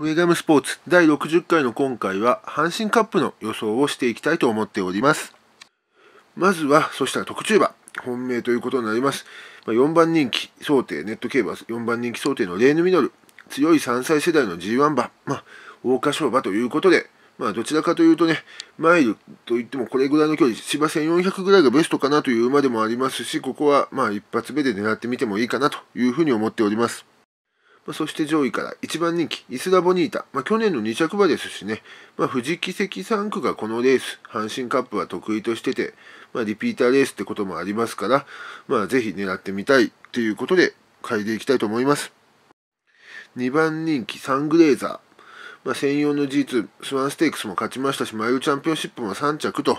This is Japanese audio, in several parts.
フエガムスポーツ第60回の今回は阪神カップの予想をしていきたいと思っております。まずは、そしたら特注馬、本命ということになります。ま4番人気想定、ネット競馬4番人気想定のレーヌ・ミドル、強い3歳世代の G1 馬、まあ、桜花賞馬ということで、まあ、どちらかというとね、マイルといってもこれぐらいの距離、芝1400ぐらいがベストかなという馬でもありますし、ここはまあ一発目で狙ってみてもいいかなというふうに思っております。そして上位から1番人気、イスラボニータ、まあ、去年の2着馬ですしね、まあ、藤木関3区がこのレース、阪神カップは得意としてて、まあ、リピーターレースってこともありますから、まあ、ぜひ狙ってみたいということで、嗅いでいきたいと思います。2番人気、サングレーザー。まあ、専用の G2、スワンステークスも勝ちましたし、マイルチャンピオンシップも3着と、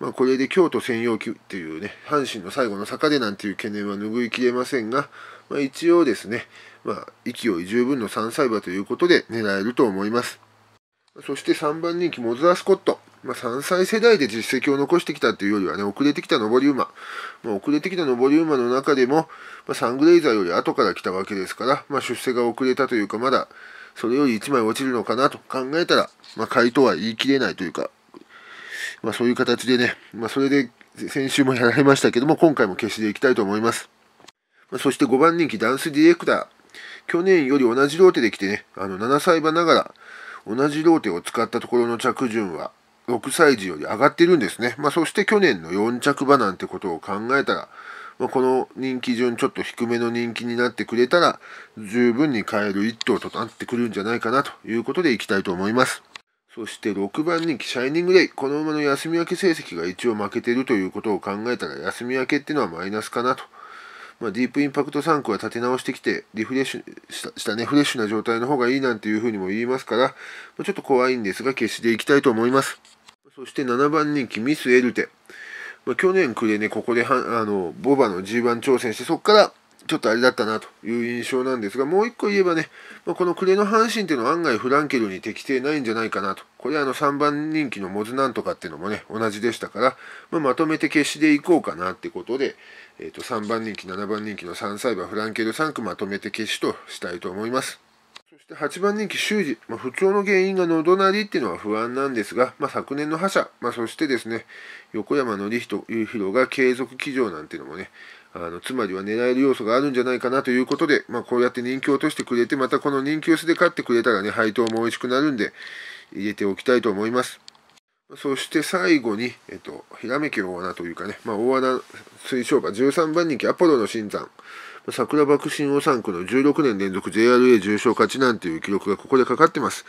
まあ、これで京都専用級っていうね、阪神の最後の坂でなんていう懸念は拭いきれませんが、まあ、一応ですね、まあ、勢い十分の3歳馬ということで狙えると思います。そして3番人気、モズアスコット。まあ、3歳世代で実績を残してきたというよりはね、遅れてきた上り馬。まあ、遅れてきた上り馬の中でも、まあ、サングレイザーより後から来たわけですから、まあ、出世が遅れたというか、まだそれより1枚落ちるのかなと考えたら、まあ、回答は言い切れないというか、まあ、そういう形でね、まあ、それで先週もやられましたけども、今回も消しでいきたいと思います。まあ、そして5番人気、ダンスディレクター。去年より同じローテで来てね、あの7歳馬ながら同じローテを使ったところの着順は6歳児より上がってるんですね。まあ、そして去年の4着馬なんてことを考えたら、まあ、この人気順ちょっと低めの人気になってくれたら十分に買える1頭となってくるんじゃないかなということでいきたいと思います。そして6番人気シャイニングレイ。この馬の休み明け成績が一応負けてるということを考えたら休み明けっていうのはマイナスかなとまあ、ディープインパクト3区は立て直してきて、リフレッシュしたね、フレッシュな状態の方がいいなんていうふうにも言いますから、まあ、ちょっと怖いんですが、決していきたいと思います。そして7番人気、ミス・エルテ。まあ、去年暮れね、ここではあのボバの G1 挑戦して、そこからちょっとあれだったなという印象なんですが、もう一個言えばね、この暮れの阪神っていうのは案外フランケルに適正ないんじゃないかなと。これあの3番人気のモズなんとかっていうのもね、同じでしたから、まあ、まとめて決死でいこうかなってことで、えー、と3番人気、7番人気の3歳馬フランケル3区まとめて決死としたいと思います。そして8番人気修二、まあ、不調の原因が喉鳴りっていうのは不安なんですが、まあ、昨年の覇者、まあ、そしてですね横山紀人、裕弘が継続騎乗なんていうのもね、あのつまりは狙える要素があるんじゃないかなということで、まあ、こうやって人気を落としてくれてまたこの人気薄で勝ってくれたらね配当も美味しくなるんで入れておきたいと思います。そして最後に、えっと、ひらめき大穴というかね、まあ、大穴水晶馬13番人気アポロの新山桜爆心を3区の16年連続 JRA 重賞勝ちなんていう記録がここでかかってます。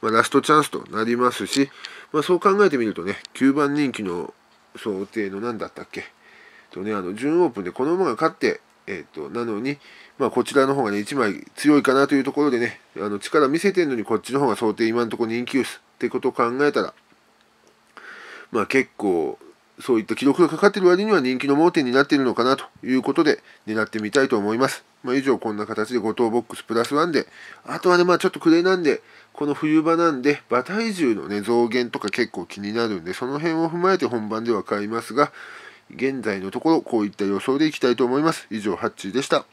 まあ、ラストチャンスとなりますし、まあ、そう考えてみるとね9番人気の想定の何だったっけとね、あの、準オープンでこの馬が勝って、えっ、ー、と、なのに、まあ、こちらの方がね、1枚強いかなというところでね、あの力見せてるのにこっちの方が想定今のところ人気薄ってことを考えたら、まあ、結構、そういった記録がかかってる割には人気の盲点になっているのかなということで狙ってみたいと思います。まあ、以上こんな形で5等ボックスプラスワンで、あとはね、まあちょっと暮れなんで、この冬場なんで、馬体重のね、増減とか結構気になるんで、その辺を踏まえて本番では買いますが、現在のところこういった予想でいきたいと思います以上ハッチーでした